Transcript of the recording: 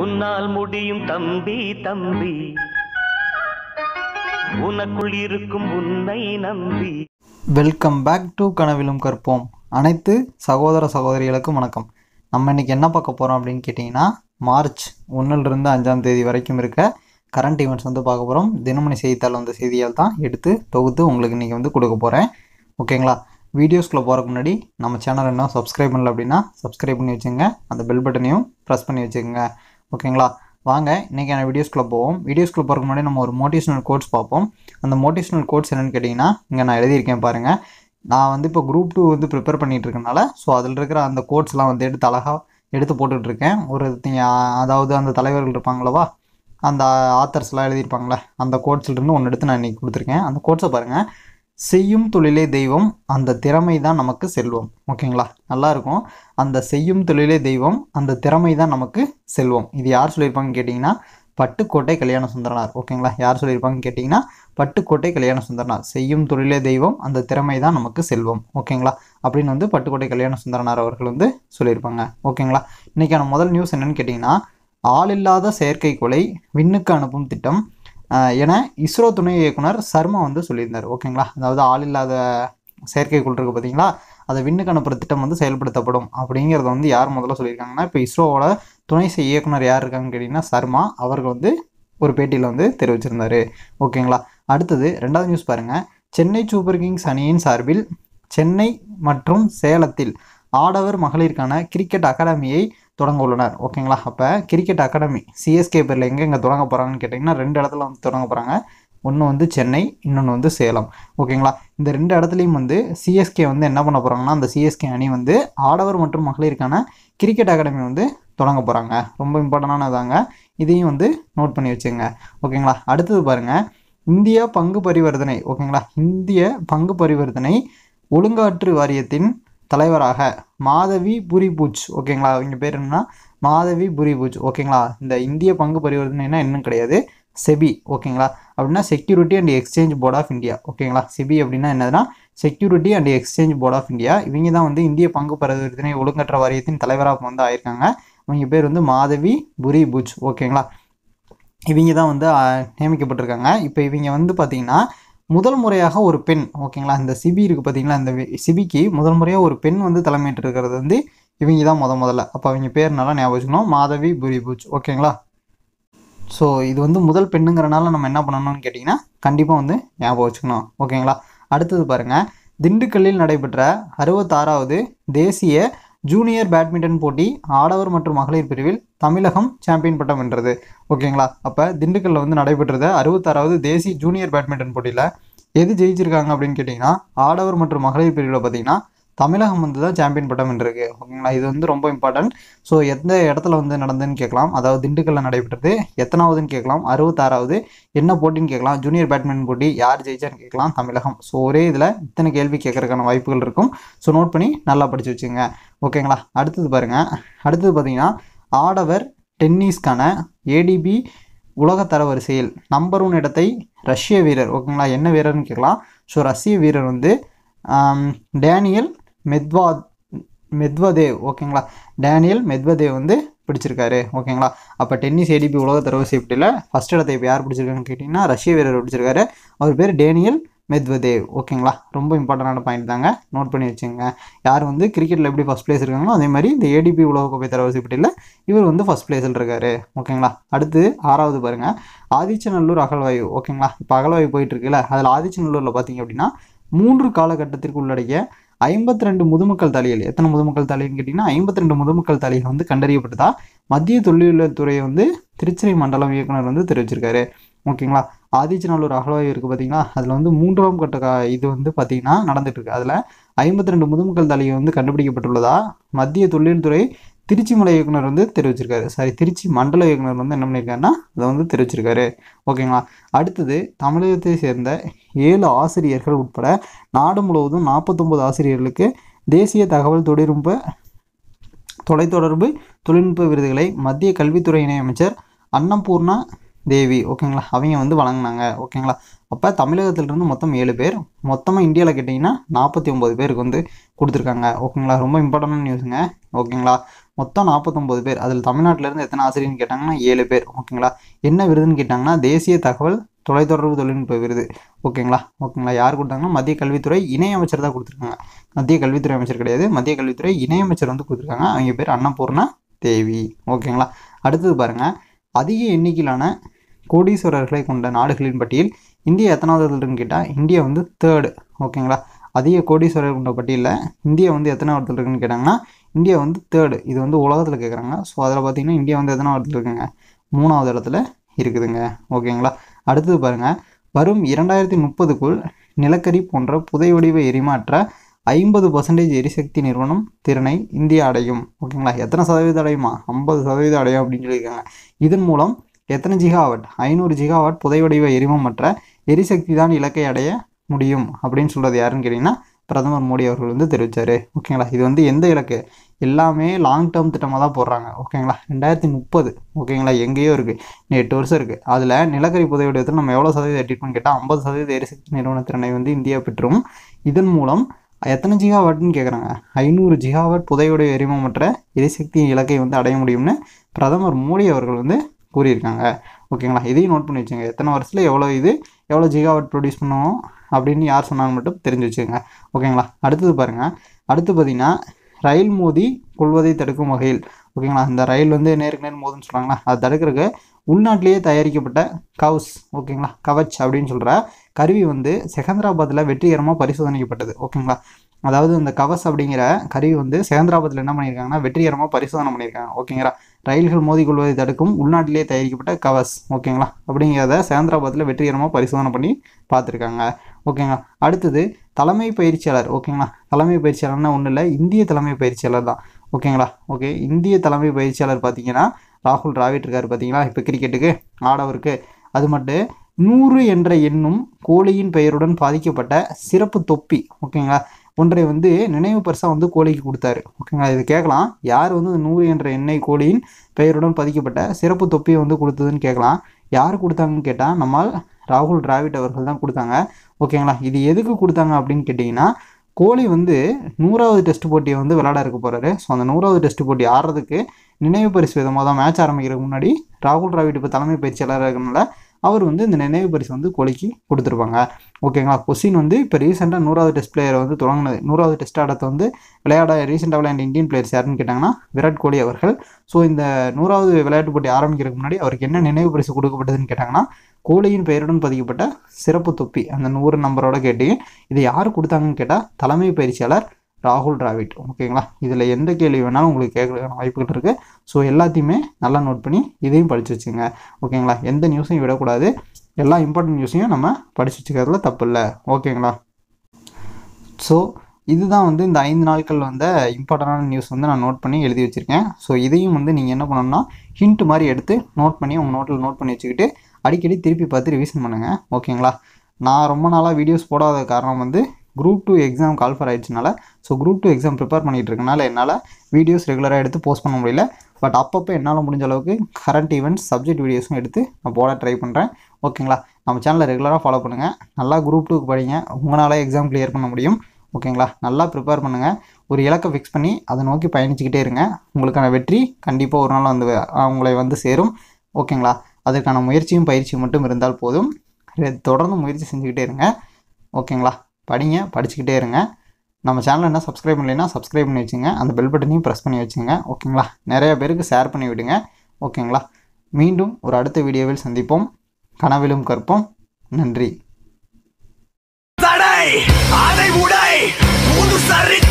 உன்னால் முடியும் தம்பி தம்பி உனக்குள் இருக்கும் உன்னை நம்பி வெல்கம் பேக் டு கனவிலும் கற்போம் அனைத்து சகோதர சகோதரிகளுக்கும் வணக்கம் நம்ம இன்னைக்கு என்ன பார்க்க போகிறோம் அப்படின்னு கேட்டிங்கன்னா மார்ச் ஒன்றிலிருந்து அஞ்சாம் தேதி வரைக்கும் இருக்க கரண்ட் ஈவெண்ட்ஸ் வந்து பார்க்க போகிறோம் தினமணி செய்தித்தாள் வந்த செய்தியால் தான் எடுத்து தொகுத்து உங்களுக்கு இன்றைக்கி வந்து கொடுக்க போகிறேன் ஓகேங்களா வீடியோஸ்குள்ளே போகிறக்கு முன்னாடி நம்ம சேனல் என்ன சப்ஸ்கிரைப் பண்ணல அப்படின்னா சப்ஸ்கிரைப் பண்ணி வச்சுங்க அந்த பெல் பட்டனையும் ப்ரெஸ் பண்ணி வச்சுக்கோங்க ஓகேங்களா வாங்க இன்றைக்கான வீடியோஸ்குள்ளே போவோம் வீடியோஸ்குள்ளே போகிறக்கு முன்னாடி நம்ம ஒரு மோட்டிவேஷனல் கோட்ஸ் பார்ப்போம் அந்த மோட்டிவேஷனல் கோட்ஸ் என்னென்னு கேட்டிங்கன்னா இங்கே நான் எழுதியிருக்கேன் பாருங்கள் நான் வந்து இப்போ குரூப் டூ வந்து ப்ரிப்பேர் பண்ணிகிட்டு இருக்கனால ஸோ அதில் இருக்கிற அந்த கோட்ஸ்லாம் வந்து எடுத்து அழகாக எடுத்து போட்டுட்ருக்கேன் ஒரு அதாவது அந்த தலைவர்கள் இருப்பாங்களவா அந்த ஆத்தர்ஸ்லாம் எழுதியிருப்பாங்களே அந்த கோட்ஸ்லேருந்து ஒன்று எடுத்து நான் இன்றைக்கி கொடுத்துருக்கேன் அந்த கோட்ஸை பாருங்கள் செய்யும் தொழிலே தெய்வம் அந்த திறமை தான் நமக்கு செல்வம் ஓகேங்களா நல்லா இருக்கும் அந்த செய்யும் தொழிலே தெய்வம் அந்த திறமை தான் நமக்கு செல்வம் இது யார் சொல்லியிருப்பாங்கன்னு கேட்டிங்கன்னா பட்டுக்கோட்டை கல்யாண சுந்தரனார் ஓகேங்களா யார் சொல்லியிருப்பாங்கன்னு கேட்டிங்கன்னா பட்டுக்கோட்டை கல்யாண சுந்தரனார் செய்யும் தொழிலே தெய்வம் அந்த திறமை தான் நமக்கு செல்வம் ஓகேங்களா அப்படின்னு வந்து பட்டுக்கோட்டை கல்யாண சுந்தரனார் அவர்கள் வந்து சொல்லியிருப்பாங்க ஓகேங்களா இன்றைக்கான முதல் நியூஸ் என்னென்னு கேட்டிங்கன்னா ஆளில்லாத செயற்கைக்கோளை விண்ணுக்கு அனுப்பும் திட்டம் என இஸ்ரோ துணை இயக்குனர் சர்மா வந்து சொல்லியிருந்தார் ஓகேங்களா அதாவது ஆள் இல்லாத செயற்கைக்குள் இருக்குது பார்த்தீங்களா அதை விண்ணுக்கு அனுப்புகிற திட்டம் வந்து செயல்படுத்தப்படும் அப்படிங்கிறத வந்து யார் முதல்ல சொல்லியிருக்காங்கன்னா இப்போ இஸ்ரோவோட துணை இயக்குனர் யார் இருக்காங்கன்னு கேட்டிங்கன்னா சர்மா அவர்கள் வந்து ஒரு பேட்டியில் வந்து தெரிவிச்சிருந்தார் ஓகேங்களா அடுத்தது ரெண்டாவது நியூஸ் பாருங்கள் சென்னை சூப்பர் கிங்ஸ் அணியின் சார்பில் சென்னை மற்றும் சேலத்தில் ஆடவர் மகளிருக்கான கிரிக்கெட் அகாடமியை தொடங்க உள்ளனர் ஓகேங்களா அப்போ கிரிக்கெட் அகாடமி சிஎஸ்கே பேரில் எங்கே எங்கே தொடங்க போகிறாங்கன்னு கேட்டிங்கன்னா ரெண்டு இடத்துல வந்து தொடங்க போகிறாங்க ஒன்று வந்து சென்னை இன்னொன்று வந்து சேலம் ஓகேங்களா இந்த ரெண்டு இடத்துலையும் வந்து சிஎஸ்கே வந்து என்ன பண்ண போகிறாங்கன்னா அந்த சிஎஸ்கே அணி வந்து ஆடவர் மற்றும் மகளிருக்கான கிரிக்கெட் அகாடமி வந்து தொடங்க போகிறாங்க ரொம்ப இம்பார்ட்டண்டானதாங்க இதையும் வந்து நோட் பண்ணி வச்சுங்க ஓகேங்களா அடுத்தது பாருங்கள் இந்தியா பங்கு பரிவர்த்தனை ஓகேங்களா இந்திய பங்கு பரிவர்த்தனை ஒழுங்காற்று வாரியத்தின் தலைவராக மாதவி புரிபூச் ஓகேங்களா இவங்க பேர் என்னன்னா மாதவி புரி பூஜ் ஓகேங்களா இந்த இந்திய பங்கு பரிவர்த்தனைனா இன்னும் கிடையாது செபி ஓகேங்களா அப்படின்னா security and exchange board of India ஓகேங்களா செபி அப்படின்னா என்னதுன்னா security and exchange board of India இவங்க தான் வந்து இந்திய பங்கு பரிவர்த்தனை ஒழுங்கற்ற வாரியத்தின் தலைவராக வந்து ஆயிருக்காங்க இவங்க பேர் வந்து மாதவி புரி பூச் ஓகேங்களா இவங்க தான் வந்து நியமிக்கப்பட்டிருக்காங்க இப்போ இவங்க வந்து பார்த்திங்கன்னா முதல் முறையாக ஒரு பெண் ஓகேங்களா இந்த சிபி இருக்குது பார்த்தீங்களா இந்த சிபிக்கு முதல் முறையாக ஒரு பெண் வந்து தலைமையிட்டிருக்கிறது வந்து இவங்க தான் முத முதல்ல அப்போ அவங்க பேர் நல்லா ஞாபகம் வச்சுக்கணும் மாதவி புரிபூச் ஓகேங்களா ஸோ இது வந்து முதல் பெண்ணுங்கிறனால நம்ம என்ன பண்ணணும்னு கேட்டிங்கன்னா கண்டிப்பாக வந்து ஞாபகம் வச்சுக்கணும் ஓகேங்களா அடுத்தது பாருங்கள் திண்டுக்கல்லில் நடைபெற்ற அறுபத்தாறாவது தேசிய ஜூனியர் பேட்மிண்டன் போட்டி ஆடவர் மற்றும் மகளிர் பிரிவில் தமிழகம் சாம்பியன் பட்டம் வென்றது ஓகேங்களா அப்போ திண்டுக்கல்லில் வந்து நடைபெற்றது அறுபத்தாறாவது தேசிய ஜூனியர் பேட்மிண்டன் போட்டியில் எது ஜெயிச்சிருக்காங்க அப்படின்னு கேட்டிங்கன்னா ஆடவர் மற்றும் மகளிர் பிரிவில் பார்த்தீங்கன்னா தமிழகம் வந்து தான் சாம்பியன் பட்டம் இருக்கு ஓகேங்களா இது வந்து ரொம்ப இம்பார்ட்டன்ட் ஸோ எந்த இடத்துல வந்து நடந்ததுன்னு கேட்கலாம் அதாவது திண்டுக்கல்ல நடைபெற்றது எத்தனாவதுன்னு கேட்கலாம் அறுபத்தாறாவது என்ன போட்டின்னு கேட்கலாம் ஜூனியர் பேட்மிண்டன் போட்டி யார் ஜெயிச்சான்னு கேட்கலாம் தமிழகம் ஸோ ஒரே இதில் இத்தனை கேள்வி கேட்கறதுக்கான வாய்ப்புகள் இருக்கும் ஸோ நோட் பண்ணி நல்லா படித்து வச்சுங்க ஓகேங்களா அடுத்தது பாருங்கள் அடுத்தது பார்த்தீங்கன்னா ஆடவர் டென்னிஸ்க்கான ஏடிபி உலக தரவரிசையில் நம்பர் ஒன் இடத்தை ரஷ்ய வீரர் ஓகேங்களா என்ன வீரர்னு கேட்கலாம் ஸோ ரஷ்ய வீரர் வந்து டேனியல் மெத்வா மெத்வதேவ் ஓகேங்களா டேனியல் மெத்வதேவ் வந்து பிடிச்சிருக்காரு ஓகேங்களா அப்போ டென்னிஸ் ஏடிபி உலக தரவு சேஃப்டியில் ஃபஸ்ட் இடத்தை இப்போ யார் பிடிச்சிருக்காருன்னு கேட்டிங்கன்னா ரஷ்ய வீரர் பிடிச்சிருக்காரு அவர் பேர் டேனியல் மெத்வதேவ் ஓகேங்களா ரொம்ப இம்பார்ட்டண்டான பாயிண்ட் தாங்க நோட் பண்ணி வச்சுங்க யார் வந்து கிரிக்கெட்டில் எப்படி ஃபஸ்ட் பிளேஸ் இருக்காங்களோ அதே மாதிரி இந்த ஏடிபி உலகக்கோப்பை தரவரிசை போட்டியில் இவர் வந்து ஃபஸ்ட் பிளேஸில் இருக்காரு ஓகேங்களா அடுத்து ஆறாவது பாருங்கள் ஆதிச்சநல்லூர் அகழ்வாயு ஓகேங்களா இப்போ அகழ்வாயு போயிட்டுருக்குல்ல அதில் ஆதிச்சநல்லூரில் பார்த்தீங்க அப்படின்னா மூன்று காலகட்டத்திற்கு உள்ளடக்கிய ஐம்பத்தி ரெண்டு முதுமக்கள் தலையில் எத்தனை முதுமக்கள் தலைன்னு கேட்டிங்கன்னா ஐம்பத்தி ரெண்டு முதுமக்கள் தலையில் வந்து கண்டறியப்பட்டதா மத்திய தொழிலாளத்துறையை வந்து திருச்சிரை மண்டலம் இயக்குனர் வந்து தெரிவிச்சிருக்காரு ஓகேங்களா ஆதிச்சநல்லூர் அகழ்வாய்வு இருக்குது பார்த்தீங்கன்னா அதில் வந்து மூன்றாம் கட்ட இது வந்து பார்த்தீங்கன்னா நடந்துகிட்ருக்கு அதில் ஐம்பத்தி ரெண்டு முதுமக்கள் தலையை வந்து கண்டுபிடிக்கப்பட்டுள்ளதா மத்திய தொழில்துறை திருச்சி மலை இயக்குனர் வந்து தெரிவிச்சிருக்காரு சாரி திருச்சி மண்டல இயக்குனர் வந்து என்ன பண்ணியிருக்காருன்னா அதை வந்து தெரிவிச்சிருக்காரு ஓகேங்களா அடுத்தது தமிழகத்தை சேர்ந்த ஏழு ஆசிரியர்கள் உட்பட நாடு முழுவதும் நாற்பத்தொம்பது ஆசிரியர்களுக்கு தேசிய தகவல் தொழில்நுட்ப தொலைத்தொடர்பு தொழில்நுட்ப விருதுகளை மத்திய கல்வித்துறை இணையமைச்சர் அன்னம்பூர்ணா தேவி ஓகேங்களா அவங்க வந்து வழங்கினாங்க ஓகேங்களா அப்போ தமிழகத்திலிருந்து மொத்தம் ஏழு பேர் மொத்தமாக இந்தியாவில் கேட்டிங்கன்னா நாற்பத்தி ஒம்பது பேருக்கு வந்து கொடுத்துருக்காங்க ஓகேங்களா ரொம்ப இம்பார்ட்டண்ட்டான நியூஸுங்க ஓகேங்களா மொத்தம் நாற்பத்தொம்பது பேர் அதில் தமிழ்நாட்டிலேருந்து எத்தனை ஆசிரியர்னு கேட்டாங்கன்னா ஏழு பேர் ஓகேங்களா என்ன விருதுன்னு கேட்டாங்கன்னா தேசிய தகவல் தொலைத்தொடர்பு தொழில்நுட்ப விருது ஓகேங்களா ஓகேங்களா யார் கொடுத்தாங்கன்னா மத்திய கல்வித்துறை இணையமைச்சர் தான் கொடுத்துருக்காங்க மத்திய கல்வித்துறை அமைச்சர் கிடையாது மத்திய கல்வித்துறை இணையமைச்சர் வந்து கொடுத்துருக்காங்க அவங்க பேர் அன்னபூர்ணா தேவி ஓகேங்களா அடுத்தது பாருங்கள் அதிக எண்ணிக்கையிலான கோடீஸ்வரர்களை கொண்ட நாடுகளின் பட்டியல் இந்தியா எத்தனாவது இருக்குன்னு கேட்டால் இந்தியா வந்து தேர்டு ஓகேங்களா அதிக கோடீஸ்வரர் கொண்ட பட்டியலில் இந்தியா வந்து எத்தனை இடத்துல இருக்குன்னு கேட்டாங்கன்னா இந்தியா வந்து தேர்டு இது வந்து உலகத்தில் கேட்குறாங்க ஸோ அதில் பார்த்தீங்கன்னா இந்தியா வந்து எதனா இடத்துல இருக்குங்க மூணாவது இடத்துல இருக்குதுங்க ஓகேங்களா அடுத்தது பாருங்கள் வரும் இரண்டாயிரத்தி முப்பதுக்குள் நிலக்கரி போன்ற புதை வடிவ எரிமாற்ற ஐம்பது பர்சன்டேஜ் எரிசக்தி நிறுவனம் திறனை இந்தியா அடையும் ஓகேங்களா எத்தனை சதவீதம் அடையுமா ஐம்பது சதவீதம் அடையும் அப்படின்னு சொல்லியிருக்காங்க இதன் மூலம் எத்தனை ஜிகாவாட் ஐநூறு ஜிகாவாட் புதை வடிவ மற்ற எரிசக்தி தான் இலக்கை அடைய முடியும் அப்படின்னு சொல்கிறது யாருன்னு கேட்டிங்கன்னா பிரதமர் மோடி அவர்கள் வந்து தெரிவித்தார் ஓகேங்களா இது வந்து எந்த இலக்கு எல்லாமே லாங் டேர்ம் திட்டமாக தான் போடுறாங்க ஓகேங்களா ரெண்டாயிரத்தி முப்பது ஓகேங்களா எங்கேயோ இருக்குது நெட்டு எட்டு வருஷம் இருக்குது அதில் நிலக்கரி புதை நம்ம எவ்வளோ சதவீதம் எட்டிட்டோம்னு கேட்டால் ஐம்பது சதவீத எரிசக்தி நிறுவன திறனை வந்து இந்தியா பெற்றும் இதன் மூலம் எத்தனை ஜிகாவாட்னு கேட்குறாங்க ஐநூறு ஜிகாவாட் புதையுடைய எரிமமற்ற எரிசக்தி இலக்கை வந்து அடைய முடியும்னு பிரதமர் மோடி அவர்கள் வந்து கூறியிருக்காங்க ஓகேங்களா இதையும் நோட் பண்ணி வச்சுங்க எத்தனை வருஷத்தில் எவ்வளோ இது எவ்வளோ ஜிகாவாட் ப்ரொடியூஸ் பண்ணுவோம் அப்படின்னு யார் சொன்னாங்க மட்டும் தெரிஞ்சு வச்சுக்கோங்க ஓகேங்களா அடுத்தது பாருங்கள் அடுத்து பார்த்திங்கன்னா ரயில் மோதி கொள்வதை தடுக்கும் வகையில் ஓகேங்களா இந்த ரயில் வந்து நேருக்கு நேர் மோதுன்னு சொல்கிறாங்களா அது தடுக்கிறதுக்கு உள்நாட்டிலேயே தயாரிக்கப்பட்ட கவுஸ் ஓகேங்களா கவச் அப்படின்னு சொல்கிற கருவி வந்து செகந்திராபாத்தில் வெற்றிகரமாக பரிசோதனைக்கப்பட்டது ஓகேங்களா அதாவது இந்த கவஸ் அப்படிங்கிற கருவி வந்து செகந்திராபாத்தில் என்ன பண்ணியிருக்காங்கன்னா வெற்றிகரமாக பரிசோதனை பண்ணியிருக்காங்க ஓகேங்களா ரயில்கள் மோதிக்கொள்வதை தடுக்கும் உள்நாட்டிலேயே தயாரிக்கப்பட்ட கவஸ் ஓகேங்களா அப்படிங்கிறத செகந்திராபாத்தில் வெற்றிகரமாக பரிசோதனை பண்ணி பார்த்துருக்காங்க ஓகேங்களா அடுத்தது தலைமை பயிற்சியாளர் ஓகேங்களா தலைமை பயிற்சியாளர்னா ஒன்றும் இல்லை இந்திய தலைமை பயிற்சியாளர் தான் ஓகேங்களா ஓகே இந்திய தலைமை பயிற்சியாளர் பார்த்தீங்கன்னா ராகுல் டிராவிட் இருக்கார் பார்த்தீங்களா இப்போ கிரிக்கெட்டுக்கு ஆடவருக்கு அது மட்டும் நூறு என்ற எண்ணும் கோழியின் பெயருடன் பாதிக்கப்பட்ட சிறப்பு தொப்பி ஓகேங்களா ஒன்றை வந்து நினைவு பரிசாக வந்து கோழிக்கு கொடுத்தாரு ஓகேங்களா இது கேட்கலாம் யார் வந்து நூறு என்ற எண்ணெய் கோழியின் பெயருடன் பதிக்கப்பட்ட சிறப்பு தொப்பியை வந்து கொடுத்ததுன்னு கேட்கலாம் யார் கொடுத்தாங்கன்னு கேட்டால் நம்மால் ராகுல் டிராவிட் அவர்கள் தான் கொடுத்தாங்க ஓகேங்களா இது எதுக்கு கொடுத்தாங்க அப்படின்னு கேட்டிங்கன்னா கோலி வந்து நூறாவது டெஸ்ட் போட்டியை வந்து விளையாட இருக்க போகிறாரு ஸோ அந்த நூறாவது டெஸ்ட் போட்டி ஆடுறதுக்கு நினைவு பரிசு விதமாக தான் மேட்ச் ஆரம்பிக்கிறதுக்கு முன்னாடி ராகுல் டிராவிட் இப்போ தலைமை பயிற்சியாளராக இருக்கிறதுனால அவர் வந்து இந்த நினைவு பரிசு வந்து கோலிக்கு கொடுத்துருப்பாங்க ஓகேங்களா கொஸ்டின் வந்து இப்போ ரீசெண்டாக நூறாவது டெஸ்ட் பிளேயர் வந்து தொடங்கினது நூறாவது டெஸ்ட் ஆடத்தை வந்து விளையாட ரீசெண்டாக விளையாண்ட இந்தியன் பிளேயர்ஸ் யாருன்னு கேட்டாங்கன்னா விராட் கோலி அவர்கள் ஸோ இந்த நூறாவது விளையாட்டு போட்டி ஆரம்பிக்கிறதுக்கு முன்னாடி அவருக்கு என்ன நினைவு பரிசு கொடுக்கப்பட்டதுன்னு கேட்டாங்கன்னா கோலியின் பெயருடன் பதிக்கப்பட்ட சிறப்பு தொப்பி அந்த நூறு நம்பரோட கேட்டீங்க இதை யார் கொடுத்தாங்கன்னு கேட்டால் தலைமை பயிற்சியாளர் ராகுல் டிராவிட் ஓகேங்களா இதில் எந்த கேள்வி வேணாலும் உங்களுக்கு கேட்குறதுக்கான வாய்ப்புகள் இருக்குது ஸோ எல்லாத்தையுமே நல்லா நோட் பண்ணி இதையும் படித்து வச்சுங்க ஓகேங்களா எந்த நியூஸையும் விடக்கூடாது எல்லா இம்பார்ட்டன்ட் நியூஸையும் நம்ம படித்து வச்சுக்கிறதுல தப்பு இல்லை ஓகேங்களா ஸோ இதுதான் வந்து இந்த ஐந்து நாட்கள் வந்த இம்பார்ட்டண்டான நியூஸ் வந்து நான் நோட் பண்ணி எழுதி வச்சுருக்கேன் ஸோ இதையும் வந்து நீங்கள் என்ன பண்ணணும்னா ஹிண்ட் மாதிரி எடுத்து நோட் பண்ணி உங்கள் நோட்டில் நோட் பண்ணி வச்சுக்கிட்டு அடிக்கடி திருப்பி பார்த்து ரிவிஷன் பண்ணுங்கள் ஓகேங்களா நான் ரொம்ப நாளாக வீடியோஸ் போடாத காரணம் வந்து group two exam call for ஆயிடுச்சுனால so group two exam prepare பண்ணிகிட்டு இருக்கனால என்னால் வீடியோஸ் ரெகுலராக எடுத்து போஸ்ட் பண்ண முடியல பட் அப்பப்போ என்னால் முடிஞ்ச அளவுக்கு கரண்ட் ஈவெண்ட்ஸ் சப்ஜெக்ட் வீடியோஸும் எடுத்து நான் போட ட்ரை பண்ணுறேன் ஓகேங்களா நம்ம சேனலை ரெகுலராக ஃபாலோ பண்ணுங்கள் நல்லா குரூப் டூக்கு படிங்க உங்களால் எக்ஸாம் கிளியர் பண்ண முடியும் ஓகேங்களா நல்லா ப்ரிப்பேர் பண்ணுங்கள் ஒரு இலக்கை ஃபிக்ஸ் பண்ணி அதை நோக்கி பயணிச்சுக்கிட்டே இருங்க உங்களுக்கான வெற்றி கண்டிப்பாக ஒரு நாள் வந்து அவங்களை வந்து சேரும் ஓகேங்களா அதற்கான முயற்சியும் பயிற்சியும் மட்டும் இருந்தால் போதும் தொடர்ந்து முயற்சி செஞ்சுக்கிட்டே இருங்க ஓகேங்களா படிங்க படிச்சுக்கிட்டே இருங்க நம்ம சேனல் என்ன சப்ஸ்கிரைப் பண்ணலைன்னா சப்ஸ்கிரைப் பண்ணி வச்சுங்க அந்த பெல் பட்டனையும் ப்ரெஸ் பண்ணி வச்சுங்க ஓகேங்களா நிறையா பேருக்கு ஷேர் பண்ணி விடுங்க ஓகேங்களா மீண்டும் ஒரு அடுத்த வீடியோவில் சந்திப்போம் கனவிலும் கற்போம் நன்றி தடை உடை